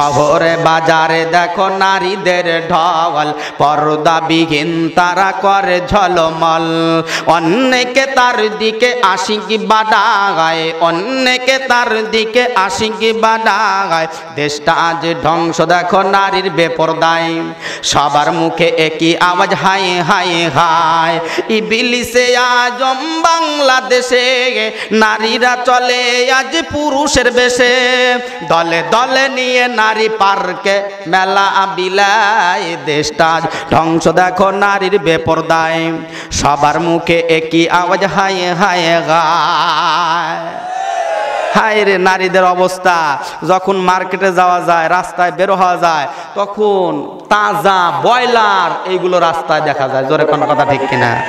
শহরে বাজারে দেখো নারীদের ঢল পর্দাবিহীন তারা করে ঝলমল অন্যকে তার দিকে আশিকি বাডাগায় অন্যকে তার দিকে আশিকি বাডাগায় দেশটা আজ ধ্বংস দেখো নারীর বেপরদায় সবার মুখে একই আওয়াজ হাই হাই হাই ইবিলিসে আজম বাংলাদেশে নারীরা চলে আজ পুরুষের বেশে দলে দলে নিয়ে না নারী পার্কে মেলা বিলায় দেশটা ধ্বংস দেখো নারীর বেপরদায় সবার মুখে একই আওয়াজ হায় হায় গায় হায় রে নারীদের অবস্থা যখন মার্কেটে যাওয়া যায় রাস্তায় বের হওয়া যায় তখন তাজা ব্রয়লার এইগুলো রাস্তায় দেখা যায় জোরে কোনো কথা ঠিক কিনা